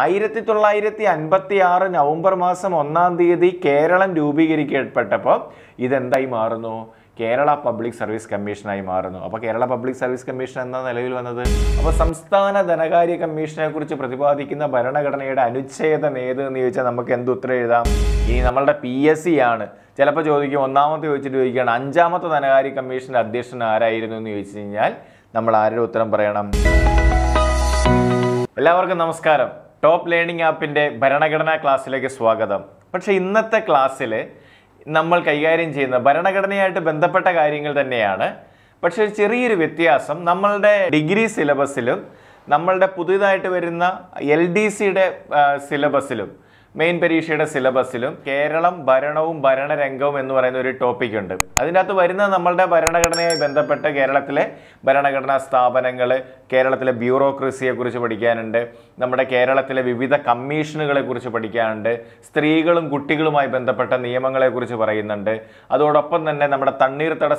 ആയിരത്തി തൊള്ളായിരത്തി അൻപത്തി ആറ് നവംബർ മാസം ഒന്നാം തീയതി കേരളം രൂപീകരിക്കപ്പെട്ടപ്പോൾ ഇതെന്തായി മാറുന്നു കേരള പബ്ലിക് സർവീസ് കമ്മീഷനായി മാറുന്നു അപ്പോൾ കേരള പബ്ലിക് സർവീസ് കമ്മീഷൻ എന്ന നിലവിൽ വന്നത് അപ്പോൾ സംസ്ഥാന ധനകാര്യ കമ്മീഷനെ കുറിച്ച് പ്രതിപാദിക്കുന്ന ഭരണഘടനയുടെ അനുച്ഛേദം ഏത് എന്ന് ചോദിച്ചാൽ നമുക്ക് എന്ത് ഉത്തരം എഴുതാം ഇനി നമ്മളുടെ പി എസ് സി ആണ് ചിലപ്പോൾ ചോദിക്കും ഒന്നാമത്തെ ചോദിച്ചിട്ട് ചോദിക്കുകയാണ് അഞ്ചാമത്തെ ധനകാര്യ കമ്മീഷൻ്റെ അധ്യക്ഷൻ ആരായിരുന്നു എന്ന് ചോദിച്ചു കഴിഞ്ഞാൽ നമ്മൾ ആരുടെ ഉത്തരം പറയണം എല്ലാവർക്കും നമസ്കാരം ടോപ്പ് ലേണിംഗ് ആപ്പിൻ്റെ ഭരണഘടനാ ക്ലാസ്സിലേക്ക് സ്വാഗതം പക്ഷേ ഇന്നത്തെ ക്ലാസ്സിൽ നമ്മൾ കൈകാര്യം ചെയ്യുന്ന ഭരണഘടനയായിട്ട് ബന്ധപ്പെട്ട കാര്യങ്ങൾ തന്നെയാണ് പക്ഷെ ഒരു ചെറിയൊരു വ്യത്യാസം നമ്മളുടെ ഡിഗ്രി സിലബസിലും നമ്മളുടെ പുതിയതായിട്ട് വരുന്ന എൽ ഡി സിയുടെ സിലബസിലും മെയിൻ പരീക്ഷയുടെ സിലബസിലും കേരളം ഭരണവും ഭരണരംഗവും എന്ന് പറയുന്ന ഒരു ടോപ്പിക് ഉണ്ട് അതിനകത്ത് വരുന്ന നമ്മളുടെ ഭരണഘടനയുമായി ബന്ധപ്പെട്ട് കേരളത്തിലെ ഭരണഘടനാ സ്ഥാപനങ്ങൾ കേരളത്തിലെ ബ്യൂറോക്രസിയെ കുറിച്ച് പഠിക്കാനുണ്ട് നമ്മുടെ കേരളത്തിലെ വിവിധ കമ്മീഷനുകളെ കുറിച്ച് പഠിക്കാനുണ്ട് സ്ത്രീകളും കുട്ടികളുമായി ബന്ധപ്പെട്ട നിയമങ്ങളെ കുറിച്ച് പറയുന്നുണ്ട് അതോടൊപ്പം തന്നെ നമ്മുടെ തണ്ണീർത്തട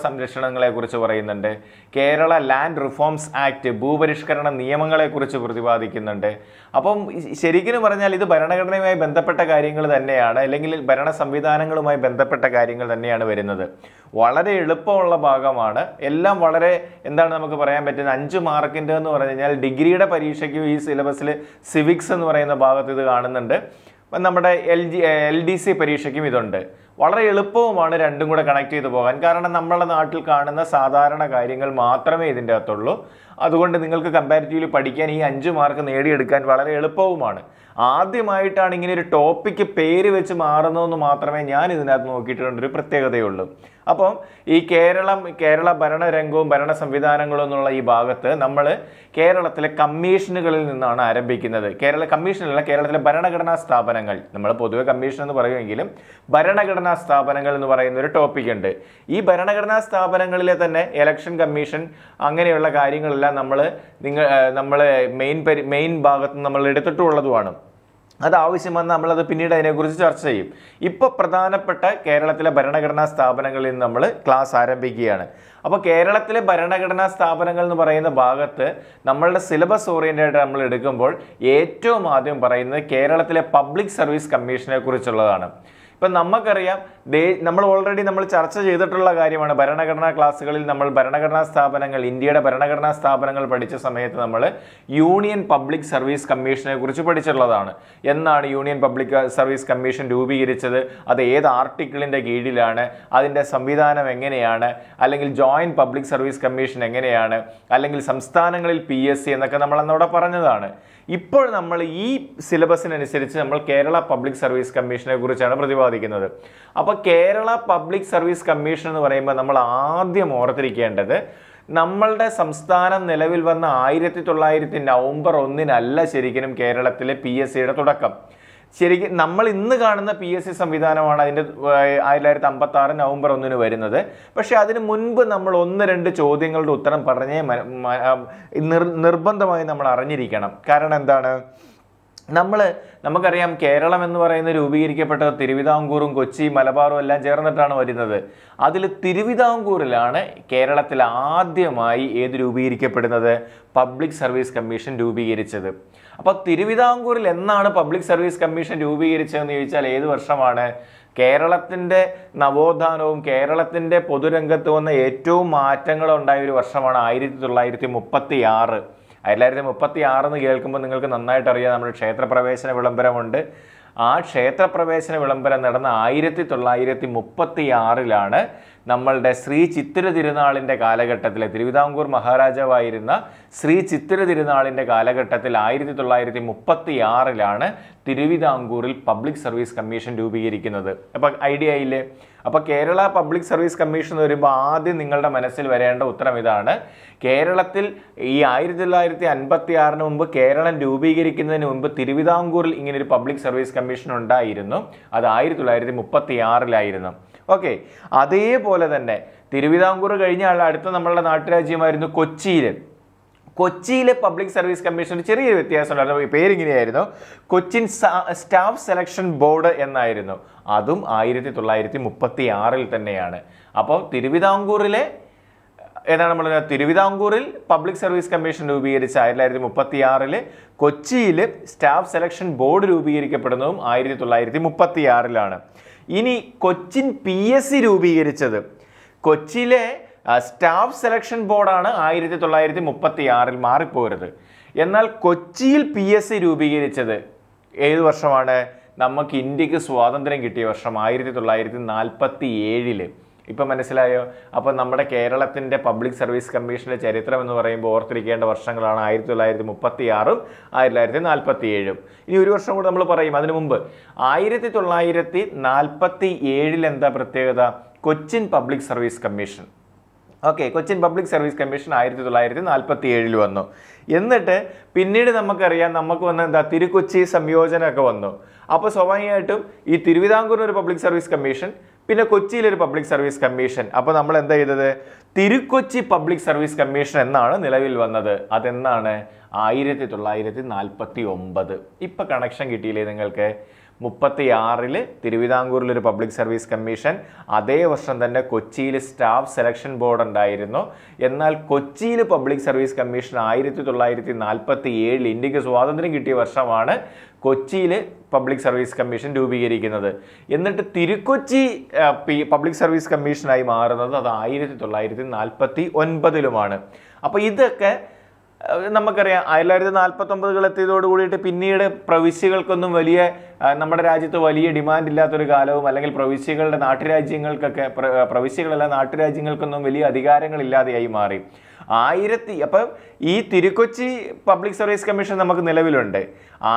കുറിച്ച് പറയുന്നുണ്ട് കേരള ലാൻഡ് റിഫോംസ് ആക്ട് ഭൂപരിഷ്കരണ നിയമങ്ങളെ കുറിച്ച് പ്രതിപാദിക്കുന്നുണ്ട് അപ്പം ശരിക്കും പറഞ്ഞാൽ ഇത് ഭരണഘടനയുമായി ബന്ധപ്പെട്ട ബന്ധപ്പെട്ട കാര്യങ്ങൾ തന്നെയാണ് അല്ലെങ്കിൽ ഭരണ സംവിധാനങ്ങളുമായി ബന്ധപ്പെട്ട കാര്യങ്ങൾ തന്നെയാണ് വരുന്നത് വളരെ എളുപ്പമുള്ള ഭാഗമാണ് എല്ലാം വളരെ എന്താണ് നമുക്ക് പറയാൻ പറ്റുന്നത് അഞ്ച് മാർക്കിൻ്റെ എന്ന് പറഞ്ഞു കഴിഞ്ഞാൽ ഡിഗ്രിയുടെ പരീക്ഷയ്ക്ക് ഈ സിലബസിൽ സിവിക്സ് എന്ന് പറയുന്ന ഭാഗത്ത് ഇത് കാണുന്നുണ്ട് നമ്മുടെ L G L D C പരീക്ഷയ്ക്കും ഇതുണ്ട് വളരെ എളുപ്പവുമാണ് രണ്ടും കൂടെ കണക്ട് ചെയ്ത് പോകാൻ കാരണം നമ്മുടെ നാട്ടിൽ കാണുന്ന സാധാരണ കാര്യങ്ങൾ മാത്രമേ ഇതിൻ്റെ അകത്തുള്ളൂ അതുകൊണ്ട് നിങ്ങൾക്ക് കമ്പാരിറ്റീവ്ലി പഠിക്കാൻ ഈ അഞ്ച് മാർക്ക് നേടിയെടുക്കാൻ വളരെ എളുപ്പവുമാണ് ആദ്യമായിട്ടാണ് ഇങ്ങനെ ഒരു ടോപ്പിക്ക് പേര് വെച്ച് മാറുന്നതെന്ന് മാത്രമേ ഞാൻ ഇതിനകത്ത് ഒരു പ്രത്യേകതയുള്ളൂ അപ്പം ഈ കേരളം കേരള ഭരണരംഗവും ഭരണ സംവിധാനങ്ങളും എന്നുള്ള ഈ ഭാഗത്ത് നമ്മൾ കേരളത്തിലെ കമ്മീഷനുകളിൽ നിന്നാണ് ആരംഭിക്കുന്നത് കേരള കമ്മീഷനല്ല കേരളത്തിലെ ഭരണഘടനാ സ്ഥാപനങ്ങൾ നമ്മൾ പൊതുവെ കമ്മീഷൻ എന്ന് പറയുമെങ്കിലും ഭരണഘടനാ സ്ഥാപനങ്ങൾ എന്ന് പറയുന്ന ഒരു ടോപ്പിക് ഉണ്ട് ഈ ഭരണഘടനാ സ്ഥാപനങ്ങളിലെ തന്നെ ഇലക്ഷൻ കമ്മീഷൻ അങ്ങനെയുള്ള കാര്യങ്ങളെല്ലാം നമ്മൾ നിങ്ങൾ നമ്മൾ മെയിൻ പരി മെയിൻ ഭാഗത്ത് നമ്മൾ എടുത്തിട്ടുള്ളതുമാണ് അത് ആവശ്യം വന്നാൽ നമ്മളത് പിന്നീട് അതിനെക്കുറിച്ച് ചർച്ച ചെയ്യും ഇപ്പോൾ പ്രധാനപ്പെട്ട കേരളത്തിലെ ഭരണഘടനാ സ്ഥാപനങ്ങളിൽ നമ്മൾ ക്ലാസ് ആരംഭിക്കുകയാണ് അപ്പോൾ കേരളത്തിലെ ഭരണഘടനാ സ്ഥാപനങ്ങൾ എന്ന് പറയുന്ന ഭാഗത്ത് നമ്മളുടെ സിലബസ് ഓറിയൻറ്റഡ് നമ്മൾ എടുക്കുമ്പോൾ ഏറ്റവും ആദ്യം പറയുന്നത് കേരളത്തിലെ പബ്ലിക് സർവീസ് കമ്മീഷനെ കുറിച്ചുള്ളതാണ് ഇപ്പം നമുക്കറിയാം ദേ നമ്മൾ ഓൾറെഡി നമ്മൾ ചർച്ച ചെയ്തിട്ടുള്ള കാര്യമാണ് ഭരണഘടനാ ക്ലാസ്സുകളിൽ നമ്മൾ ഭരണഘടനാ സ്ഥാപനങ്ങൾ ഇന്ത്യയുടെ ഭരണഘടനാ സ്ഥാപനങ്ങൾ പഠിച്ച സമയത്ത് നമ്മൾ യൂണിയൻ പബ്ലിക് സർവീസ് കമ്മീഷനെ കുറിച്ച് പഠിച്ചിട്ടുള്ളതാണ് എന്നാണ് യൂണിയൻ പബ്ലിക് സർവീസ് കമ്മീഷൻ രൂപീകരിച്ചത് അത് ഏത് ആർട്ടിക്കിളിൻ്റെ കീഴിലാണ് അതിൻ്റെ സംവിധാനം എങ്ങനെയാണ് അല്ലെങ്കിൽ ജോയിൻറ്റ് പബ്ലിക് സർവീസ് കമ്മീഷൻ എങ്ങനെയാണ് അല്ലെങ്കിൽ സംസ്ഥാനങ്ങളിൽ പി എസ് സി എന്നൊക്കെ നമ്മൾ അന്നവിടെ പറഞ്ഞതാണ് ഇപ്പോൾ നമ്മൾ ഈ സിലബസിനനുസരിച്ച് നമ്മൾ കേരള പബ്ലിക് സർവീസ് കമ്മീഷനെ കുറിച്ചാണ് പ്രതിപാദിക്കുന്നത് അപ്പോൾ കേരള പബ്ലിക് സർവീസ് കമ്മീഷൻ എന്ന് പറയുമ്പോൾ നമ്മൾ ആദ്യം ഓർത്തിരിക്കേണ്ടത് നമ്മളുടെ സംസ്ഥാനം നിലവിൽ വന്ന ആയിരത്തി തൊള്ളായിരത്തി നവംബർ ഒന്നിനല്ല ശരിക്കും കേരളത്തിലെ പി എസ് സിയുടെ തുടക്കം ശരിക്കും നമ്മൾ ഇന്ന് കാണുന്ന പി എസ് സി സംവിധാനമാണ് അതിൻ്റെ ആയിരത്തി തൊള്ളായിരത്തി അമ്പത്തി ആറ് നവംബർ ഒന്നിന് വരുന്നത് പക്ഷേ അതിന് മുൻപ് നമ്മൾ ഒന്ന് രണ്ട് ചോദ്യങ്ങളുടെ ഉത്തരം പറഞ്ഞേ നിർബന്ധമായി നമ്മൾ അറിഞ്ഞിരിക്കണം കാരണം എന്താണ് നമ്മൾ നമുക്കറിയാം കേരളം എന്ന് പറയുന്ന രൂപീകരിക്കപ്പെട്ട തിരുവിതാംകൂറും കൊച്ചി മലബാറും എല്ലാം ചേർന്നിട്ടാണ് വരുന്നത് അതിൽ തിരുവിതാംകൂറിലാണ് കേരളത്തിൽ ആദ്യമായി ഏത് രൂപീകരിക്കപ്പെടുന്നത് പബ്ലിക് സർവീസ് കമ്മീഷൻ രൂപീകരിച്ചത് അപ്പോൾ തിരുവിതാംകൂറിൽ എന്നാണ് പബ്ലിക് സർവീസ് കമ്മീഷൻ രൂപീകരിച്ചതെന്ന് ചോദിച്ചാൽ ഏത് വർഷമാണ് കേരളത്തിൻ്റെ നവോത്ഥാനവും കേരളത്തിൻ്റെ പൊതുരംഗത്ത് വന്ന ഏറ്റവും മാറ്റങ്ങളുണ്ടായ ഒരു വർഷമാണ് ആയിരത്തി തൊള്ളായിരത്തി മുപ്പത്തി ആറ് തൊള്ളായിരത്തി മുപ്പത്തി എന്ന് കേൾക്കുമ്പോൾ നിങ്ങൾക്ക് നന്നായിട്ട് അറിയാം നമ്മുടെ ക്ഷേത്രപ്രവേശന വിളംബരമുണ്ട് ആ ക്ഷേത്രപ്രവേശന വിളംബരം നടന്ന ആയിരത്തി തൊള്ളായിരത്തി മുപ്പത്തി ആറിലാണ് നമ്മളുടെ ശ്രീ ചിത്തിര തിരുനാളിൻ്റെ കാലഘട്ടത്തിലെ തിരുവിതാംകൂർ മഹാരാജാവായിരുന്ന ശ്രീ ചിത്തിര തിരുനാളിൻ്റെ കാലഘട്ടത്തിൽ ആയിരത്തി തൊള്ളായിരത്തി മുപ്പത്തി ആറിലാണ് തിരുവിതാംകൂറിൽ പബ്ലിക് സർവീസ് കമ്മീഷൻ രൂപീകരിക്കുന്നത് അപ്പം ഐഡിയ ഇല്ലേ അപ്പോൾ കേരള പബ്ലിക് സർവീസ് കമ്മീഷൻ എന്ന് വരുമ്പോൾ ആദ്യം നിങ്ങളുടെ മനസ്സിൽ വരേണ്ട ഉത്തരം ഇതാണ് കേരളത്തിൽ ഈ ആയിരത്തി തൊള്ളായിരത്തി അൻപത്തി ആറിന് മുമ്പ് കേരളം രൂപീകരിക്കുന്നതിന് മുമ്പ് തിരുവിതാംകൂറിൽ ഒരു പബ്ലിക് സർവീസ് കമ്മീഷൻ ഉണ്ടായിരുന്നു അത് ആയിരത്തി തൊള്ളായിരത്തി മുപ്പത്തി ആറിലായിരുന്നു ഓക്കെ അതേപോലെ തന്നെ തിരുവിതാംകൂർ കഴിഞ്ഞാൽ അടുത്ത നമ്മളുടെ നാട്ടുരാജ്യമായിരുന്നു കൊച്ചിയിൽ കൊച്ചിയിലെ പബ്ലിക് സർവീസ് കമ്മീഷൻ ചെറിയൊരു വ്യത്യാസം ഉണ്ടായിരുന്നു പേരിങ്ങനെയായിരുന്നു കൊച്ചിൻ സ്റ്റാഫ് സെലക്ഷൻ ബോർഡ് എന്നായിരുന്നു അതും ആയിരത്തി തൊള്ളായിരത്തി മുപ്പത്തി ആറിൽ തന്നെയാണ് അപ്പോൾ തിരുവിതാംകൂറിലെ ഏതാണ് നമ്മൾ തിരുവിതാംകൂറിൽ പബ്ലിക് സർവീസ് കമ്മീഷൻ രൂപീകരിച്ച ആയിരത്തി തൊള്ളായിരത്തി മുപ്പത്തി ആറിൽ കൊച്ചിയിൽ സ്റ്റാഫ് സെലക്ഷൻ ബോർഡ് രൂപീകരിക്കപ്പെടുന്നതും ആയിരത്തി തൊള്ളായിരത്തി മുപ്പത്തി ആറിലാണ് ഇനി കൊച്ചിൻ പി എസ് സി രൂപീകരിച്ചത് കൊച്ചിയിലെ സ്റ്റാഫ് സെലക്ഷൻ ബോർഡാണ് ആയിരത്തി തൊള്ളായിരത്തി മുപ്പത്തി ആറിൽ മാറിപ്പോരുത് എന്നാൽ കൊച്ചിയിൽ പി എസ് സി രൂപീകരിച്ചത് ഏത് വർഷമാണ് നമുക്ക് ഇന്ത്യക്ക് സ്വാതന്ത്ര്യം കിട്ടിയ വർഷം ആയിരത്തി തൊള്ളായിരത്തി നാൽപ്പത്തി ഏഴില് ഇപ്പം മനസ്സിലായോ അപ്പോൾ നമ്മുടെ കേരളത്തിൻ്റെ പബ്ലിക് സർവീസ് കമ്മീഷൻ്റെ ചരിത്രം എന്ന് പറയുമ്പോൾ ഓർത്തിരിക്കേണ്ട വർഷങ്ങളാണ് ആയിരത്തി തൊള്ളായിരത്തി മുപ്പത്തി ആറും ആയിരത്തി തൊള്ളായിരത്തി നാൽപ്പത്തി ഏഴും ഇനി ഒരു വർഷം കൂടെ നമ്മൾ പറയും അതിനു മുമ്പ് ആയിരത്തി തൊള്ളായിരത്തി നാൽപ്പത്തി ഏഴിൽ എന്താ പ്രത്യേകത Cochin public service commission okay Cochin public service commission ആയിരത്തി തൊള്ളായിരത്തി നാൽപ്പത്തി ഏഴിൽ വന്നു എന്നിട്ട് പിന്നീട് നമുക്കറിയാം നമുക്ക് വന്ന എന്താ തിരുക്കൊച്ചി സംയോജനമൊക്കെ വന്നു അപ്പോൾ സ്വാഭാവികമായിട്ടും ഈ തിരുവിതാംകൂർ ഒരു പബ്ലിക് സർവീസ് കമ്മീഷൻ പിന്നെ കൊച്ചിയിലൊരു പബ്ലിക് സർവീസ് കമ്മീഷൻ അപ്പോൾ നമ്മൾ എന്താ ചെയ്തത് തിരുക്കൊച്ചി പബ്ലിക് സർവീസ് കമ്മീഷൻ എന്നാണ് നിലവിൽ വന്നത് അതെന്നാണ് ആയിരത്തി തൊള്ളായിരത്തി നാൽപ്പത്തി ഒമ്പത് ഇപ്പം കണക്ഷൻ കിട്ടിയില്ലേ നിങ്ങൾക്ക് മുപ്പത്തി ആറിൽ തിരുവിതാംകൂറിലൊരു പബ്ലിക് സർവീസ് കമ്മീഷൻ അതേ വർഷം തന്നെ കൊച്ചിയിൽ സ്റ്റാഫ് സെലക്ഷൻ ബോർഡ് ഉണ്ടായിരുന്നു എന്നാൽ കൊച്ചിയിൽ പബ്ലിക് സർവീസ് കമ്മീഷൻ ആയിരത്തി തൊള്ളായിരത്തി നാൽപ്പത്തി ഏഴിൽ ഇന്ത്യക്ക് സ്വാതന്ത്ര്യം കിട്ടിയ വർഷമാണ് കൊച്ചിയിൽ പബ്ലിക് സർവീസ് കമ്മീഷൻ രൂപീകരിക്കുന്നത് എന്നിട്ട് തിരുക്കൊച്ചി പബ്ലിക് സർവീസ് കമ്മീഷനായി മാറുന്നത് അത് ആയിരത്തി തൊള്ളായിരത്തി നാൽപ്പത്തി ഒൻപതിലുമാണ് അപ്പോൾ ഇതൊക്കെ നമുക്കറിയാം ആയിരത്തി തൊള്ളായിരത്തി നാൽപ്പത്തൊമ്പതുകൾ എത്തിയതോട് കൂടിയിട്ട് പിന്നീട് പ്രവിശ്യകൾക്കൊന്നും വലിയ നമ്മുടെ രാജ്യത്ത് വലിയ ഡിമാൻഡ് ഇല്ലാത്തൊരു കാലവും അല്ലെങ്കിൽ പ്രവിശ്യകളുടെ നാട്ടുരാജ്യങ്ങൾക്കൊക്കെ പ്രവിശ്യകളല്ല നാട്ടുരാജ്യങ്ങൾക്കൊന്നും വലിയ അധികാരങ്ങളില്ലാതെയായി മാറി ആയിരത്തി അപ്പം ഈ തിരുക്കൊച്ചി പബ്ലിക് സർവീസ് കമ്മീഷൻ നമുക്ക് നിലവിലുണ്ട്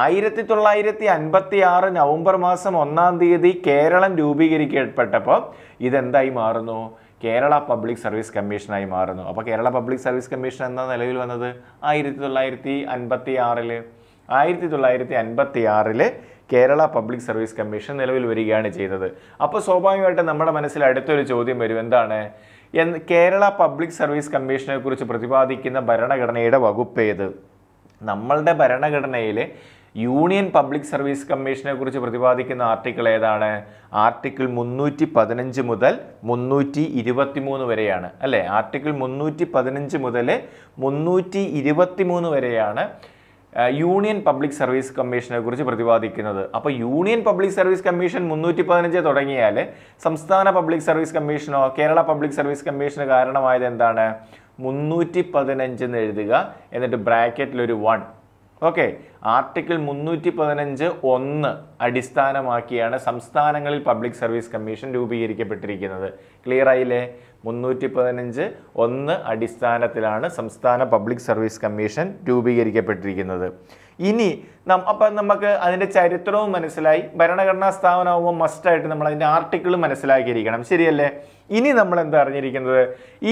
ആയിരത്തി തൊള്ളായിരത്തി അൻപത്തി ആറ് നവംബർ മാസം ഒന്നാം തീയതി കേരളം രൂപീകരിക്കപ്പെട്ടപ്പോൾ ഇതെന്തായി മാറുന്നു കേരള പബ്ലിക് സർവീസ് കമ്മീഷനായി മാറുന്നു അപ്പോൾ കേരള പബ്ലിക് സർവീസ് കമ്മീഷൻ എന്ന നിലവിൽ വന്നത് ആയിരത്തി തൊള്ളായിരത്തി അൻപത്തി ആറിൽ ആയിരത്തി തൊള്ളായിരത്തി അൻപത്തി ആറിൽ കേരള പബ്ലിക് സർവീസ് കമ്മീഷൻ നിലവിൽ വരികയാണ് ചെയ്തത് അപ്പോൾ സ്വാഭാവികമായിട്ട് നമ്മുടെ മനസ്സിൽ അടുത്തൊരു ചോദ്യം വരും എന്താണ് എന്ന് കേരള പബ്ലിക് സർവീസ് കമ്മീഷനെ കുറിച്ച് പ്രതിപാദിക്കുന്ന ഭരണഘടനയുടെ വകുപ്പേത് നമ്മളുടെ ഭരണഘടനയിൽ യൂണിയൻ പബ്ലിക് സർവീസ് കമ്മീഷനെ കുറിച്ച് പ്രതിപാദിക്കുന്ന ആർട്ടിക്കിൾ ഏതാണ് ആർട്ടിക്കിൾ മുന്നൂറ്റി പതിനഞ്ച് മുതൽ മുന്നൂറ്റി ഇരുപത്തി മൂന്ന് വരെയാണ് അല്ലേ ആർട്ടിക്കിൾ മുന്നൂറ്റി പതിനഞ്ച് മുതൽ മുന്നൂറ്റി ഇരുപത്തി മൂന്ന് വരെയാണ് യൂണിയൻ പബ്ലിക് സർവീസ് കമ്മീഷനെ കുറിച്ച് പ്രതിപാദിക്കുന്നത് അപ്പോൾ യൂണിയൻ പബ്ലിക് സർവീസ് കമ്മീഷൻ മുന്നൂറ്റി പതിനഞ്ച് തുടങ്ങിയാൽ സംസ്ഥാന പബ്ലിക് സർവീസ് കമ്മീഷനോ കേരള പബ്ലിക് സർവീസ് കമ്മീഷന് കാരണമായത് എന്താണ് മുന്നൂറ്റി പതിനഞ്ച് എന്ന് എഴുതുക എന്നിട്ട് ബ്രാക്കറ്റിലൊരു വൺ ഓക്കെ ആർട്ടിക്കിൾ മുന്നൂറ്റി പതിനഞ്ച് ഒന്ന് അടിസ്ഥാനമാക്കിയാണ് സംസ്ഥാനങ്ങളിൽ പബ്ലിക് സർവീസ് കമ്മീഷൻ രൂപീകരിക്കപ്പെട്ടിരിക്കുന്നത് ക്ലിയർ ആയില്ലേ മുന്നൂറ്റി പതിനഞ്ച് ഒന്ന് അടിസ്ഥാനത്തിലാണ് സംസ്ഥാന പബ്ലിക് സർവീസ് കമ്മീഷൻ രൂപീകരിക്കപ്പെട്ടിരിക്കുന്നത് ഇനി അപ്പം നമുക്ക് അതിൻ്റെ ചരിത്രവും മനസ്സിലായി ഭരണഘടനാ സ്ഥാപനമാകുമ്പോൾ മസ്റ്റായിട്ട് നമ്മൾ അതിൻ്റെ ആർട്ടിക്കിൾ മനസ്സിലാക്കിയിരിക്കണം ശരിയല്ലേ ഇനി നമ്മൾ എന്താ അറിഞ്ഞിരിക്കുന്നത്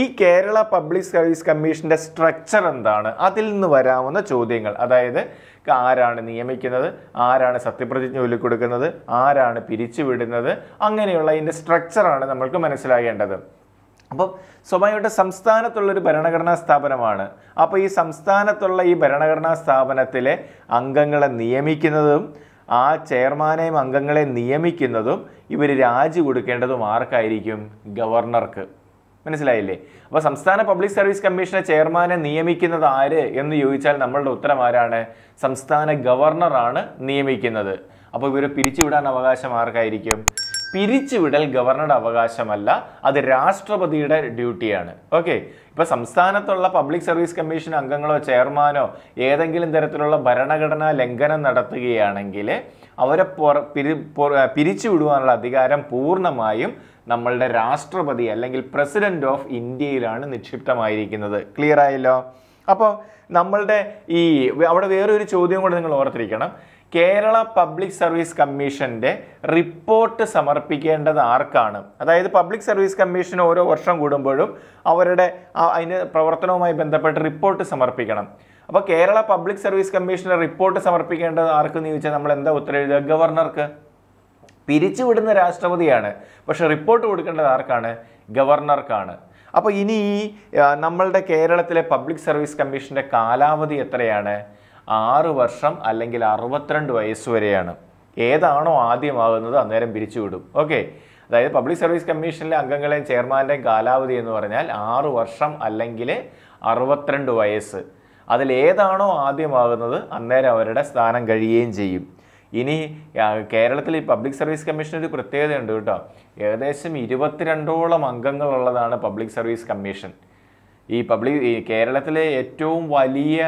ഈ കേരള പബ്ലിക് സർവീസ് കമ്മീഷൻ്റെ സ്ട്രക്ചർ എന്താണ് അതിൽ നിന്ന് വരാവുന്ന ചോദ്യങ്ങൾ അതായത് ആരാണ് നിയമിക്കുന്നത് ആരാണ് സത്യപ്രതിജ്ഞ ഒലിക്കൊടുക്കുന്നത് ആരാണ് പിരിച്ചുവിടുന്നത് അങ്ങനെയുള്ള ഇതിൻ്റെ സ്ട്രക്ചറാണ് നമ്മൾക്ക് മനസ്സിലാകേണ്ടത് അപ്പം സ്വാഭാവികമായിട്ട് സംസ്ഥാനത്തുള്ളൊരു ഭരണഘടനാ സ്ഥാപനമാണ് അപ്പോൾ ഈ സംസ്ഥാനത്തുള്ള ഈ ഭരണഘടനാ സ്ഥാപനത്തിലെ അംഗങ്ങളെ നിയമിക്കുന്നതും ആ ചെയർമാനെയും അംഗങ്ങളെ നിയമിക്കുന്നതും ഇവർ രാജി കൊടുക്കേണ്ടതും ആർക്കായിരിക്കും ഗവർണർക്ക് മനസ്സിലായില്ലേ അപ്പോൾ സംസ്ഥാന പബ്ലിക് സർവീസ് കമ്മീഷനെ ചെയർമാനെ നിയമിക്കുന്നത് ആര് എന്ന് ചോദിച്ചാൽ നമ്മളുടെ ഉത്തരം ആരാണ് സംസ്ഥാന ഗവർണറാണ് നിയമിക്കുന്നത് അപ്പോൾ ഇവരെ പിരിച്ചുവിടാൻ അവകാശം ആർക്കായിരിക്കും പിരിച്ചുവിടൽ ഗവർണറുടെ അവകാശമല്ല അത് രാഷ്ട്രപതിയുടെ ഡ്യൂട്ടിയാണ് ഓക്കെ ഇപ്പൊ സംസ്ഥാനത്തുള്ള പബ്ലിക് സർവീസ് കമ്മീഷൻ അംഗങ്ങളോ ചെയർമാനോ ഏതെങ്കിലും തരത്തിലുള്ള ഭരണഘടനാ ലംഘനം നടത്തുകയാണെങ്കിൽ അവരെ പിരിച്ചുവിടുവാനുള്ള അധികാരം പൂർണ്ണമായും നമ്മളുടെ രാഷ്ട്രപതി അല്ലെങ്കിൽ പ്രസിഡന്റ് ഓഫ് ഇന്ത്യയിലാണ് നിക്ഷിപ്തമായിരിക്കുന്നത് ക്ലിയർ ആയല്ലോ അപ്പോൾ നമ്മളുടെ ഈ അവിടെ വേറൊരു ചോദ്യം കൂടെ നിങ്ങൾ ഓർത്തിരിക്കണം കേരള പബ്ലിക് സർവീസ് കമ്മീഷൻ്റെ റിപ്പോർട്ട് സമർപ്പിക്കേണ്ടത് ആർക്കാണ് അതായത് പബ്ലിക് സർവീസ് കമ്മീഷൻ ഓരോ വർഷം കൂടുമ്പോഴും അവരുടെ അതിന് പ്രവർത്തനവുമായി ബന്ധപ്പെട്ട് റിപ്പോർട്ട് സമർപ്പിക്കണം അപ്പോൾ കേരള പബ്ലിക് സർവീസ് കമ്മീഷൻ്റെ റിപ്പോർട്ട് സമർപ്പിക്കേണ്ടത് ആർക്കെന്ന് ചോദിച്ചാൽ നമ്മൾ എന്താ ഉത്തരം എഴുതുക ഗവർണർക്ക് പിരിച്ചുവിടുന്ന രാഷ്ട്രപതിയാണ് പക്ഷെ റിപ്പോർട്ട് കൊടുക്കേണ്ടത് ആർക്കാണ് ഗവർണർക്കാണ് അപ്പോൾ ഇനി ഈ നമ്മളുടെ കേരളത്തിലെ പബ്ലിക് സർവീസ് കമ്മീഷൻ്റെ കാലാവധി എത്രയാണ് ആറ് വർഷം അല്ലെങ്കിൽ അറുപത്തിരണ്ട് വയസ്സ് വരെയാണ് ഏതാണോ ആദ്യമാകുന്നത് അന്നേരം പിരിച്ചുവിടും ഓക്കെ അതായത് പബ്ലിക് സർവീസ് കമ്മീഷനിലെ അംഗങ്ങളെയും ചെയർമാൻ്റെയും കാലാവധി എന്ന് പറഞ്ഞാൽ ആറ് വർഷം അല്ലെങ്കിൽ അറുപത്തിരണ്ട് വയസ്സ് അതിലേതാണോ ആദ്യമാകുന്നത് അന്നേരം അവരുടെ സ്ഥാനം കഴിയുകയും ചെയ്യും ഇനി കേരളത്തിൽ ഈ പബ്ലിക് സർവീസ് കമ്മീഷൻ ഒരു പ്രത്യേകതയുണ്ട് കേട്ടോ ഏകദേശം ഇരുപത്തിരണ്ടോളം അംഗങ്ങളുള്ളതാണ് പബ്ലിക് സർവീസ് കമ്മീഷൻ ഈ പബ്ലിക് ഈ കേരളത്തിലെ ഏറ്റവും വലിയ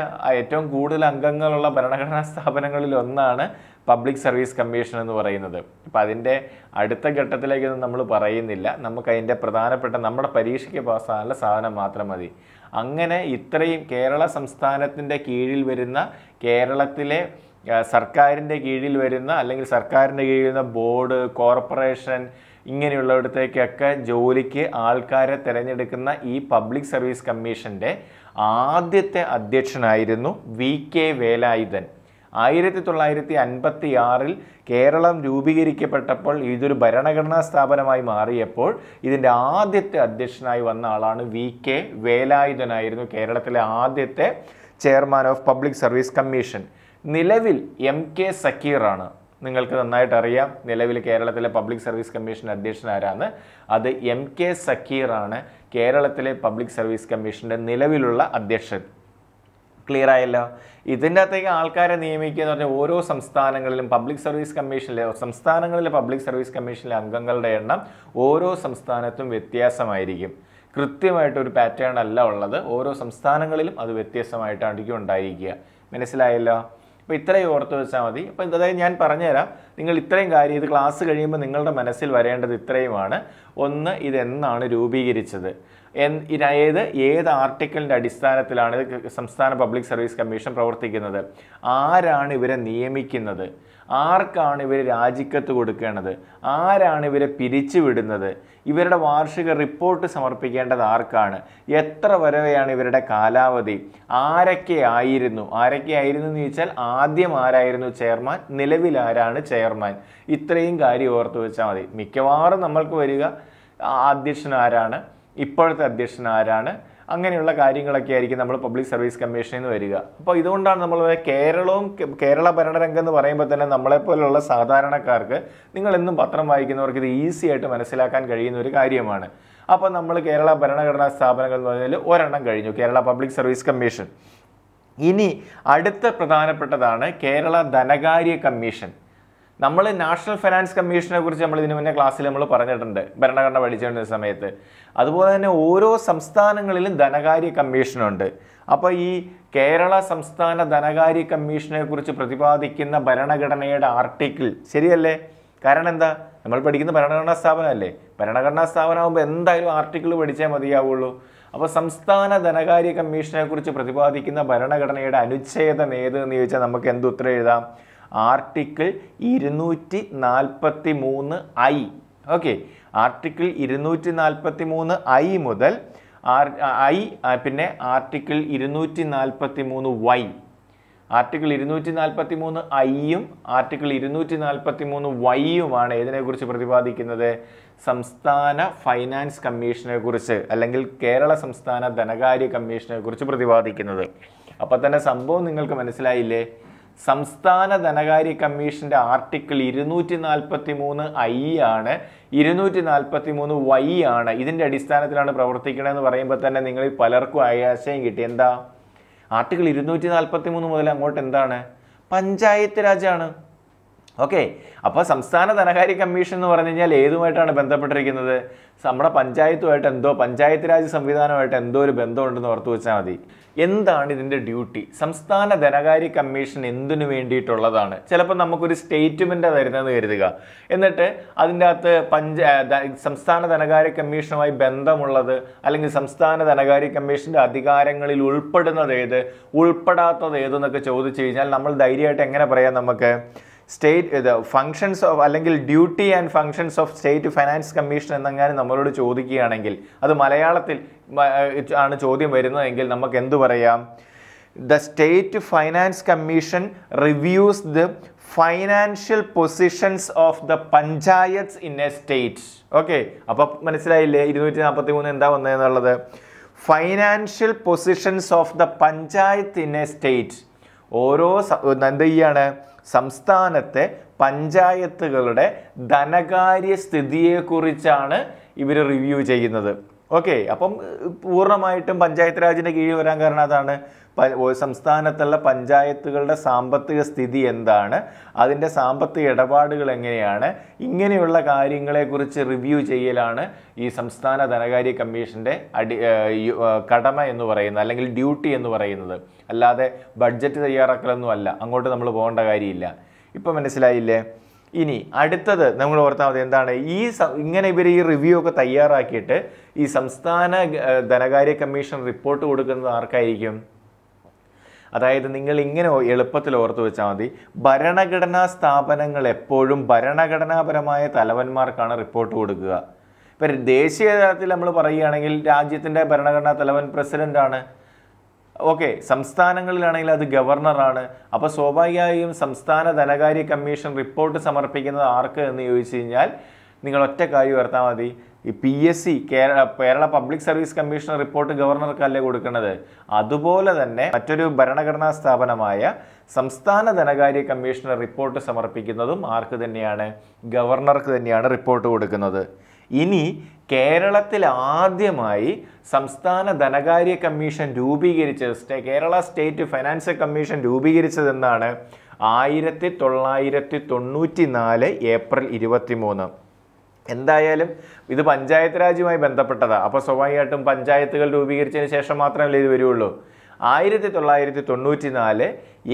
ഏറ്റവും കൂടുതൽ അംഗങ്ങളുള്ള ഭരണഘടനാ സ്ഥാപനങ്ങളിൽ ഒന്നാണ് പബ്ലിക് സർവീസ് കമ്മീഷൻ എന്ന് പറയുന്നത് അപ്പം അതിൻ്റെ അടുത്ത ഘട്ടത്തിലേക്കൊന്നും നമ്മൾ പറയുന്നില്ല നമുക്ക് അതിൻ്റെ പ്രധാനപ്പെട്ട നമ്മുടെ പരീക്ഷയ്ക്ക് പാസ്സാകാനുള്ള സാധനം മാത്രം മതി അങ്ങനെ ഇത്രയും കേരള സംസ്ഥാനത്തിൻ്റെ കീഴിൽ വരുന്ന കേരളത്തിലെ സർക്കാരിൻ്റെ കീഴിൽ വരുന്ന അല്ലെങ്കിൽ സർക്കാരിൻ്റെ കീഴിൽ വരുന്ന ബോർഡ് കോർപ്പറേഷൻ ഇങ്ങനെയുള്ളവിടത്തേക്കൊക്കെ ജോലിക്ക് ആൾക്കാരെ തിരഞ്ഞെടുക്കുന്ന ഈ പബ്ലിക് സർവീസ് കമ്മീഷൻ്റെ ആദ്യത്തെ അധ്യക്ഷനായിരുന്നു വി കെ വേലായുധൻ ആയിരത്തി തൊള്ളായിരത്തി അൻപത്തി ആറിൽ കേരളം രൂപീകരിക്കപ്പെട്ടപ്പോൾ ഇതൊരു ഭരണഘടനാ സ്ഥാപനമായി മാറിയപ്പോൾ ഇതിൻ്റെ ആദ്യത്തെ അധ്യക്ഷനായി വന്ന ആളാണ് വി കെ വേലായുധനായിരുന്നു കേരളത്തിലെ ആദ്യത്തെ chairman of public service commission നിലവിൽ എം കെ സക്കീറാണ് നിങ്ങൾക്ക് നന്നായിട്ട് അറിയാം നിലവിൽ കേരളത്തിലെ പബ്ലിക് സർവീസ് കമ്മീഷൻ അധ്യക്ഷൻ ആരാണ് അത് എം കെ സക്കീറാണ് കേരളത്തിലെ പബ്ലിക് സർവീസ് കമ്മീഷൻ്റെ നിലവിലുള്ള അധ്യക്ഷൻ ക്ലിയർ ആയല്ലോ ഇതിൻ്റെ അകത്തേക്ക് ആൾക്കാരെ നിയമിക്കുക എന്ന് പറഞ്ഞാൽ ഓരോ സംസ്ഥാനങ്ങളിലും പബ്ലിക് സർവീസ് കമ്മീഷനിലെ സംസ്ഥാനങ്ങളിലെ പബ്ലിക് സർവീസ് കമ്മീഷനിലെ അംഗങ്ങളുടെ എണ്ണം ഓരോ സംസ്ഥാനത്തും വ്യത്യാസമായിരിക്കും കൃത്യമായിട്ടൊരു പാറ്റേൺ അല്ല ഉള്ളത് ഓരോ സംസ്ഥാനങ്ങളിലും അത് വ്യത്യസ്തമായിട്ടായിരിക്കും ഉണ്ടായിരിക്കുക മനസ്സിലായല്ലോ അപ്പോൾ ഇത്രയും ഓർത്ത് വെച്ചാൽ മതി അപ്പോൾ എന്തായാലും ഞാൻ പറഞ്ഞുതരാം നിങ്ങൾ ഇത്രയും കാര്യം ഇത് ക്ലാസ് കഴിയുമ്പോൾ നിങ്ങളുടെ മനസ്സിൽ വരേണ്ടത് ഇത്രയുമാണ് ഒന്ന് ഇതെന്നാണ് രൂപീകരിച്ചത് ഏത് ഏത് ആർട്ടിക്കിളിൻ്റെ അടിസ്ഥാനത്തിലാണ് സംസ്ഥാന പബ്ലിക് സർവീസ് കമ്മീഷൻ പ്രവർത്തിക്കുന്നത് ആരാണ് ഇവരെ നിയമിക്കുന്നത് ആർക്കാണ് ഇവർ രാജിക്കത്ത് കൊടുക്കേണ്ടത് ആരാണ് ഇവരെ പിരിച്ചുവിടുന്നത് ഇവരുടെ വാർഷിക റിപ്പോർട്ട് സമർപ്പിക്കേണ്ടത് ആർക്കാണ് എത്ര വരവെയാണ് ഇവരുടെ കാലാവധി ആരൊക്കെ ആയിരുന്നു ആരൊക്കെ ആയിരുന്നു എന്ന് ചോദിച്ചാൽ ആദ്യം ആരായിരുന്നു ചെയർമാൻ നിലവിൽ ആരാണ് ചെയർമാൻ ഇത്രയും കാര്യം ഓർത്തു വെച്ചാൽ മതി മിക്കവാറും നമ്മൾക്ക് വരിക അധ്യക്ഷൻ ആരാണ് ഇപ്പോഴത്തെ അധ്യക്ഷൻ ആരാണ് അങ്ങനെയുള്ള കാര്യങ്ങളൊക്കെ ആയിരിക്കും നമ്മൾ പബ്ലിക് സർവീസ് കമ്മീഷനിൽ നിന്ന് വരിക അപ്പോൾ ഇതുകൊണ്ടാണ് നമ്മൾ കേരളവും കേരള ഭരണരംഗം എന്ന് പറയുമ്പോൾ തന്നെ നമ്മളെപ്പോലുള്ള സാധാരണക്കാർക്ക് നിങ്ങൾ എന്നും പത്രം വായിക്കുന്നവർക്ക് ഇത് ഈസി ആയിട്ട് മനസ്സിലാക്കാൻ കഴിയുന്ന ഒരു കാര്യമാണ് അപ്പോൾ നമ്മൾ കേരള ഭരണഘടനാ സ്ഥാപനങ്ങൾ എന്ന് പറഞ്ഞാൽ ഒരെണ്ണം കഴിഞ്ഞു കേരള പബ്ലിക് സർവീസ് കമ്മീഷൻ ഇനി അടുത്ത പ്രധാനപ്പെട്ടതാണ് കേരള ധനകാര്യ കമ്മീഷൻ നമ്മൾ നാഷണൽ ഫിനാൻസ് കമ്മീഷനെ കുറിച്ച് നമ്മൾ ഇതിനു മുന്നേ ക്ലാസ്സിൽ നമ്മൾ പറഞ്ഞിട്ടുണ്ട് ഭരണഘടന പഠിച്ചുകൊണ്ടിരുന്ന സമയത്ത് അതുപോലെ തന്നെ ഓരോ സംസ്ഥാനങ്ങളിലും ധനകാര്യ കമ്മീഷനുണ്ട് അപ്പോൾ ഈ കേരള സംസ്ഥാന ധനകാര്യ കമ്മീഷനെ കുറിച്ച് പ്രതിപാദിക്കുന്ന ഭരണഘടനയുടെ ആർട്ടിക്കിൾ ശരിയല്ലേ കാരണം എന്താ നമ്മൾ പഠിക്കുന്ന ഭരണഘടനാ സ്ഥാപനമല്ലേ ഭരണഘടനാ സ്ഥാപനമാകുമ്പോൾ എന്തായാലും ആർട്ടിക്കിൾ പഠിച്ചേ മതിയാവുള്ളൂ അപ്പോൾ സംസ്ഥാന ധനകാര്യ കമ്മീഷനെ കുറിച്ച് പ്രതിപാദിക്കുന്ന ഭരണഘടനയുടെ അനുച്ഛേദം ഏത് എന്ന് ചോദിച്ചാൽ നമുക്ക് എന്ത് ഉത്തരം എഴുതാം ആർട്ടിക്കിൾ ഇരുന്നൂറ്റി നാൽപ്പത്തി മൂന്ന് ഐ ഓക്കെ ആർട്ടിക്കിൾ ഇരുന്നൂറ്റി നാൽപ്പത്തി മൂന്ന് ഐ മുതൽ ആർ ഐ പിന്നെ ആർട്ടിക്കിൾ ഇരുന്നൂറ്റി നാൽപ്പത്തി മൂന്ന് വൈ ആർട്ടിക്കിൾ ഇരുന്നൂറ്റി നാൽപ്പത്തി മൂന്ന് ഐയും ആർട്ടിക്കിൾ ഇരുന്നൂറ്റി നാൽപ്പത്തി മൂന്ന് വൈയുമാണ് ഏതിനെക്കുറിച്ച് പ്രതിപാദിക്കുന്നത് സംസ്ഥാന ഫൈനാൻസ് കമ്മീഷനെ കുറിച്ച് അല്ലെങ്കിൽ കേരള സംസ്ഥാന ധനകാര്യ കമ്മീഷനെ കുറിച്ച് പ്രതിപാദിക്കുന്നത് അപ്പം തന്നെ സംഭവം നിങ്ങൾക്ക് മനസ്സിലായില്ലേ സംസ്ഥാന ധനകാര്യ കമ്മീഷന്റെ ആർട്ടിക്കിൾ ഇരുന്നൂറ്റി നാൽപ്പത്തി മൂന്ന് ഐ ആണ് ഇരുന്നൂറ്റി നാൽപ്പത്തി മൂന്ന് വൈ ആണ് ഇതിൻ്റെ അടിസ്ഥാനത്തിലാണ് പ്രവർത്തിക്കണമെന്ന് പറയുമ്പോൾ തന്നെ നിങ്ങളിൽ പലർക്കും ആയാശയം കിട്ടി എന്താ ആർട്ടിക്കിൾ ഇരുന്നൂറ്റി നാൽപ്പത്തി മൂന്ന് മുതൽ അങ്ങോട്ട് എന്താണ് പഞ്ചായത്ത് രാജാണ് ഓക്കെ അപ്പോൾ സംസ്ഥാന ധനകാര്യ കമ്മീഷൻ എന്ന് പറഞ്ഞു കഴിഞ്ഞാൽ ഏതുമായിട്ടാണ് ബന്ധപ്പെട്ടിരിക്കുന്നത് നമ്മുടെ പഞ്ചായത്തുമായിട്ട് എന്തോ പഞ്ചായത്ത് രാജ് സംവിധാനമായിട്ട് എന്തോ ഒരു ബന്ധമുണ്ടെന്ന് ഓർത്തു വെച്ചാൽ മതി എന്താണ് ഇതിൻ്റെ ഡ്യൂട്ടി സംസ്ഥാന ധനകാര്യ കമ്മീഷൻ എന്തിനു വേണ്ടിയിട്ടുള്ളതാണ് ചിലപ്പോൾ നമുക്കൊരു സ്റ്റേറ്റ്മെൻ്റ് തരുന്നതെന്ന് കരുതുക എന്നിട്ട് അതിൻ്റെ അകത്ത് പഞ്ച സംസ്ഥാന ധനകാര്യ കമ്മീഷനുമായി ബന്ധമുള്ളത് അല്ലെങ്കിൽ സംസ്ഥാന ധനകാര്യ കമ്മീഷൻ്റെ അധികാരങ്ങളിൽ ഉൾപ്പെടുന്നത് ഏത് ഉൾപ്പെടാത്തത് ഏതെന്നൊക്കെ ചോദിച്ചു കഴിഞ്ഞാൽ നമ്മൾ ധൈര്യമായിട്ട് എങ്ങനെ പറയാം നമുക്ക് സ്റ്റേറ്റ് ഫങ്ഷൻസ് ഓഫ് അല്ലെങ്കിൽ duty and functions of state finance commission എന്നെങ്ങാനും നമ്മളോട് ചോദിക്കുകയാണെങ്കിൽ അത് മലയാളത്തിൽ ആണ് ചോദ്യം വരുന്നതെങ്കിൽ നമുക്ക് എന്തു പറയാം the state finance commission reviews the financial positions of the panchayat in a state okay അപ്പോൾ മനസ്സിലായില്ലേ ഇരുന്നൂറ്റി നാൽപ്പത്തി മൂന്ന് എന്താ വന്നതെന്നുള്ളത് financial positions of the panchayat in a state ഓരോ എന്ത് ചെയ്യാണ് സംസ്ഥാനത്തെ പഞ്ചായത്തുകളുടെ ധനകാര്യ സ്ഥിതിയെക്കുറിച്ചാണ് ഇവർ റിവ്യൂ ചെയ്യുന്നത് ഓക്കെ അപ്പം പൂർണ്ണമായിട്ടും പഞ്ചായത്ത് രാജിൻ്റെ കീഴിൽ വരാൻ കാരണം അതാണ് സംസ്ഥാനത്തുള്ള പഞ്ചായത്തുകളുടെ സാമ്പത്തിക സ്ഥിതി എന്താണ് അതിൻ്റെ സാമ്പത്തിക ഇടപാടുകൾ എങ്ങനെയാണ് ഇങ്ങനെയുള്ള കാര്യങ്ങളെക്കുറിച്ച് റിവ്യൂ ചെയ്യലാണ് ഈ സംസ്ഥാന ധനകാര്യ കമ്മീഷൻ്റെ അടി കടമ എന്ന് പറയുന്നത് അല്ലെങ്കിൽ ഡ്യൂട്ടി എന്ന് പറയുന്നത് അല്ലാതെ ബഡ്ജറ്റ് തയ്യാറാക്കലൊന്നും അല്ല അങ്ങോട്ട് നമ്മൾ പോകേണ്ട കാര്യമില്ല ഇപ്പം മനസ്സിലായില്ലേ ഇനി അടുത്തത് നമ്മൾ ഓർത്താൽ മതി എന്താണ് ഈ ഇങ്ങനെ ഇവർ ഈ റിവ്യൂ ഒക്കെ തയ്യാറാക്കിയിട്ട് ഈ സംസ്ഥാന ധനകാര്യ കമ്മീഷൻ റിപ്പോർട്ട് കൊടുക്കുന്നത് ആർക്കായിരിക്കും അതായത് നിങ്ങൾ ഇങ്ങനെ എളുപ്പത്തിൽ ഓർത്തു വെച്ചാൽ മതി ഭരണഘടനാ സ്ഥാപനങ്ങൾ എപ്പോഴും ഭരണഘടനാപരമായ തലവന്മാർക്കാണ് റിപ്പോർട്ട് കൊടുക്കുക ഇപ്പം ദേശീയ തലത്തിൽ നമ്മൾ പറയുകയാണെങ്കിൽ രാജ്യത്തിൻ്റെ ഭരണഘടനാ തലവൻ പ്രസിഡൻ്റാണ് ഓക്കെ സംസ്ഥാനങ്ങളിലാണെങ്കിൽ അത് ഗവർണറാണ് അപ്പോൾ സ്വാഭാവികമായും സംസ്ഥാന ധനകാര്യ കമ്മീഷൻ റിപ്പോർട്ട് സമർപ്പിക്കുന്നത് ആർക്ക് എന്ന് ചോദിച്ചു കഴിഞ്ഞാൽ നിങ്ങൾ ഒറ്റ കാര്യം ഉയർത്താൽ മതി ഈ P S C Kerala Kerala public service commission report ഗവർണർക്കല്ലേ കൊടുക്കുന്നത് അതുപോലെ തന്നെ മറ്റൊരു ഭരണഘടനാ സ്ഥാപനമായ സംസ്ഥാന ധനകാര്യ കമ്മീഷണർ റിപ്പോർട്ട് സമർപ്പിക്കുന്നതും ആർക്ക് തന്നെയാണ് ഗവർണർക്ക് തന്നെയാണ് റിപ്പോർട്ട് കൊടുക്കുന്നത് ഇനി കേരളത്തിൽ ആദ്യമായി സംസ്ഥാന ധനകാര്യ കമ്മീഷൻ രൂപീകരിച്ചത് കേരള സ്റ്റേറ്റ് ഫിനാൻസ് കമ്മീഷൻ രൂപീകരിച്ചതെന്നാണ് ആയിരത്തി തൊള്ളായിരത്തി തൊണ്ണൂറ്റി നാല് ഏപ്രിൽ ഇരുപത്തി മൂന്ന് എന്തായാലും ഇത് പഞ്ചായത്ത് രാജുമായി ബന്ധപ്പെട്ടതാണ് അപ്പോൾ സ്വാഭാവികമായിട്ടും പഞ്ചായത്തുകൾ രൂപീകരിച്ചതിന് ശേഷം മാത്രമല്ലേ ഇത് വരുള്ളൂ ആയിരത്തി തൊള്ളായിരത്തി തൊണ്ണൂറ്റി നാല്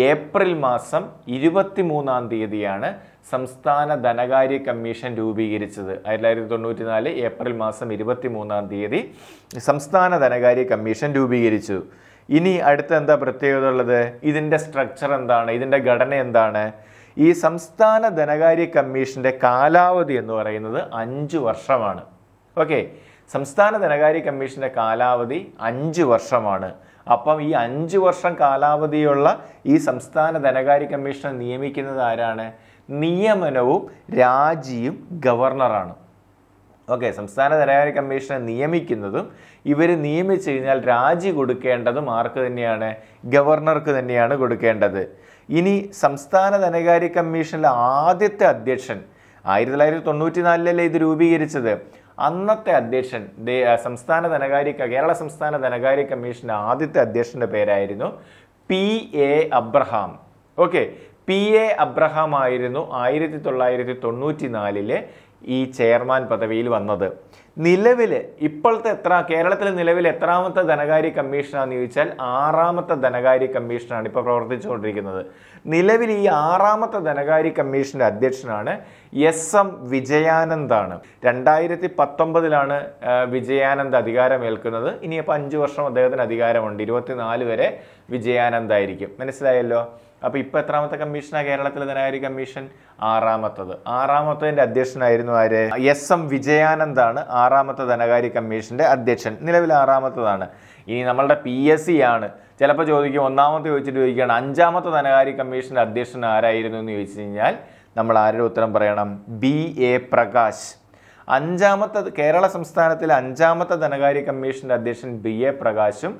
ഏപ്രിൽ മാസം ഇരുപത്തി മൂന്നാം തീയതിയാണ് സംസ്ഥാന ധനകാര്യ കമ്മീഷൻ രൂപീകരിച്ചത് ആയിരത്തി തൊള്ളായിരത്തി തൊണ്ണൂറ്റി നാല് ഏപ്രിൽ മാസം ഇരുപത്തി മൂന്നാം തീയതി സംസ്ഥാന ധനകാര്യ കമ്മീഷൻ രൂപീകരിച്ചു ഇനി അടുത്ത എന്താ പ്രത്യേകത ഉള്ളത് ഇതിൻ്റെ സ്ട്രക്ചർ എന്താണ് ഇതിൻ്റെ ഘടന എന്താണ് ഈ സംസ്ഥാന ധനകാര്യ കമ്മീഷൻ്റെ കാലാവധി എന്ന് പറയുന്നത് അഞ്ച് വർഷമാണ് ഓക്കെ സംസ്ഥാന ധനകാര്യ കമ്മീഷൻ്റെ കാലാവധി അഞ്ച് വർഷമാണ് അപ്പം ഈ അഞ്ച് വർഷം കാലാവധിയുള്ള ഈ സംസ്ഥാന ധനകാര്യ കമ്മീഷനെ നിയമിക്കുന്നത് ആരാണ് നിയമനവും രാജിയും ഗവർണറാണ് ഓക്കെ സംസ്ഥാന ധനകാര്യ കമ്മീഷനെ നിയമിക്കുന്നതും ഇവർ നിയമിച്ചു കഴിഞ്ഞാൽ രാജി കൊടുക്കേണ്ടതും ആർക്ക് തന്നെയാണ് ഗവർണർക്ക് തന്നെയാണ് കൊടുക്കേണ്ടത് ഇനി സംസ്ഥാന ധനകാര്യ കമ്മീഷനിലെ ആദ്യത്തെ അധ്യക്ഷൻ ആയിരത്തി തൊള്ളായിരത്തി തൊണ്ണൂറ്റി നാലിലല്ലേ ഇത് രൂപീകരിച്ചത് അന്നത്തെ അധ്യക്ഷൻ സംസ്ഥാന ധനകാര്യ കേരള സംസ്ഥാന ധനകാര്യ കമ്മീഷൻ്റെ ആദ്യത്തെ അധ്യക്ഷൻ്റെ പേരായിരുന്നു P A Abraham okay P A Abraham ആയിരുന്നു ആയിരത്തി തൊള്ളായിരത്തി തൊണ്ണൂറ്റി നാലിലെ ഈ ചെയർമാൻ പദവിയിൽ വന്നത് നിലവിൽ ഇപ്പോഴത്തെ എത്ര കേരളത്തിലെ നിലവിൽ എത്രാമത്തെ ധനകാര്യ കമ്മീഷനാണെന്ന് ചോദിച്ചാൽ ആറാമത്തെ ധനകാര്യ കമ്മീഷനാണ് ഇപ്പോൾ പ്രവർത്തിച്ചുകൊണ്ടിരിക്കുന്നത് നിലവിൽ ഈ ആറാമത്തെ ധനകാര്യ കമ്മീഷൻ്റെ അധ്യക്ഷനാണ് എസ് എം വിജയാനന്ദാണ് രണ്ടായിരത്തി പത്തൊമ്പതിലാണ് വിജയാനന്ദ് അധികാരമേൽക്കുന്നത് ഇനിയിപ്പോൾ അഞ്ച് വർഷം അദ്ദേഹത്തിന് അധികാരമുണ്ട് ഇരുപത്തിനാല് വരെ വിജയാനന്ദായിരിക്കും മനസ്സിലായല്ലോ അപ്പോൾ ഇപ്പോൾ എത്രാമത്തെ കമ്മീഷനാണ് കേരളത്തിലെ ധനകാര്യ കമ്മീഷൻ ആറാമത്തത് ആറാമത്തതിൻ്റെ അധ്യക്ഷനായിരുന്നു ആര് എസ് എം വിജയാനന്ദാണ് ആറാമത്തെ ധനകാര്യ കമ്മീഷൻ്റെ അധ്യക്ഷൻ നിലവിൽ ആറാമത്തതാണ് ഇനി നമ്മളുടെ പി എസ് സി ആണ് ചിലപ്പോൾ ചോദിക്കും ഒന്നാമത്തെ ചോദിച്ചിട്ട് ചോദിക്കുകയാണ് അഞ്ചാമത്തെ ധനകാര്യ കമ്മീഷൻ്റെ അധ്യക്ഷൻ ആരായിരുന്നു എന്ന് ചോദിച്ചു കഴിഞ്ഞാൽ നമ്മൾ ആരുടെ ഉത്തരം പറയണം ബി എ പ്രകാശ് അഞ്ചാമത്തെ കേരള സംസ്ഥാനത്തിലെ അഞ്ചാമത്തെ ധനകാര്യ കമ്മീഷൻ്റെ അധ്യക്ഷൻ ബി എ പ്രകാശും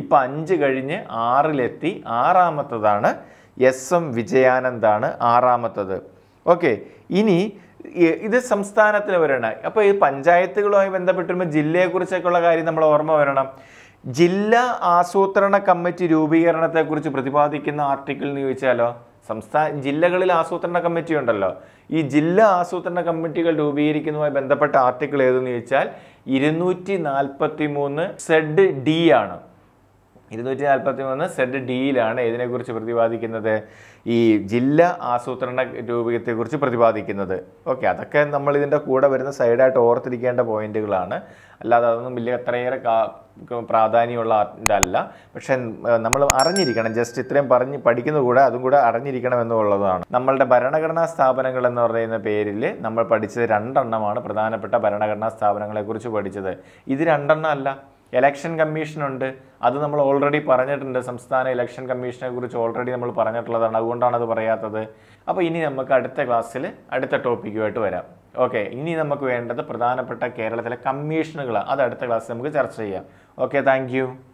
ഇപ്പം അഞ്ച് കഴിഞ്ഞ് ആറിലെത്തി ആറാമത്തതാണ് എസ് എം വിജയാനന്ദാണ് ആറാമത്തത് ഓക്കെ ഇനി ഇത് സംസ്ഥാനത്തിന് വരണം അപ്പോൾ ഈ പഞ്ചായത്തുകളുമായി ബന്ധപ്പെട്ട് വരുമ്പോൾ ജില്ലയെക്കുറിച്ചൊക്കെയുള്ള കാര്യം നമ്മൾ ഓർമ്മ വരണം ജില്ലാ ആസൂത്രണ കമ്മിറ്റി രൂപീകരണത്തെക്കുറിച്ച് പ്രതിപാദിക്കുന്ന ആർട്ടിക്കിൾ എന്ന് ചോദിച്ചാലോ സംസ്ഥാന ജില്ലകളിൽ ആസൂത്രണ കമ്മിറ്റി ഉണ്ടല്ലോ ഈ ജില്ലാ ആസൂത്രണ കമ്മിറ്റികൾ രൂപീകരിക്കുന്നതുമായി ബന്ധപ്പെട്ട ആർട്ടിക്കിൾ ഏതെന്ന് ചോദിച്ചാൽ ഇരുന്നൂറ്റി നാൽപ്പത്തി മൂന്ന് സെഡ് ഡി ആണ് ഇരുന്നൂറ്റി നാൽപ്പത്തി മൂന്ന് സെഡ് ഡിയിലാണ് ഇതിനെക്കുറിച്ച് പ്രതിപാദിക്കുന്നത് ഈ ജില്ല ആസൂത്രണ രൂപത്തെക്കുറിച്ച് പ്രതിപാദിക്കുന്നത് ഓക്കെ അതൊക്കെ നമ്മൾ ഇതിൻ്റെ കൂടെ വരുന്ന സൈഡായിട്ട് ഓർത്തിരിക്കേണ്ട പോയിന്റുകളാണ് അല്ലാതെ അതൊന്നും വലിയ അത്രയേറെ പ്രാധാന്യമുള്ള ഇതല്ല പക്ഷെ നമ്മൾ അറിഞ്ഞിരിക്കണം ജസ്റ്റ് ഇത്രയും പറഞ്ഞ് പഠിക്കുന്ന കൂടെ അതും കൂടെ അറിഞ്ഞിരിക്കണം എന്നുള്ളതാണ് നമ്മളുടെ ഭരണഘടനാ സ്ഥാപനങ്ങൾ എന്ന് പറയുന്ന പേരിൽ നമ്മൾ പഠിച്ചത് രണ്ടെണ്ണമാണ് പ്രധാനപ്പെട്ട ഭരണഘടനാ സ്ഥാപനങ്ങളെക്കുറിച്ച് പഠിച്ചത് ഇത് രണ്ടെണ്ണം അല്ല ഇലക്ഷൻ കമ്മീഷനുണ്ട് അത് നമ്മൾ ഓൾറെഡി പറഞ്ഞിട്ടുണ്ട് സംസ്ഥാന ഇലക്ഷൻ കമ്മീഷനെ കുറിച്ച് ഓൾറെഡി നമ്മൾ പറഞ്ഞിട്ടുള്ളതാണ് അതുകൊണ്ടാണ് അത് പറയാത്തത് അപ്പോൾ ഇനി നമുക്ക് അടുത്ത ക്ലാസ്സിൽ അടുത്ത ടോപ്പിക്കുമായിട്ട് വരാം ഓക്കെ ഇനി നമുക്ക് വേണ്ടത് പ്രധാനപ്പെട്ട കേരളത്തിലെ കമ്മീഷനുകൾ അത് അടുത്ത ക്ലാസ്സിൽ നമുക്ക് ചർച്ച ചെയ്യാം ഓക്കെ താങ്ക്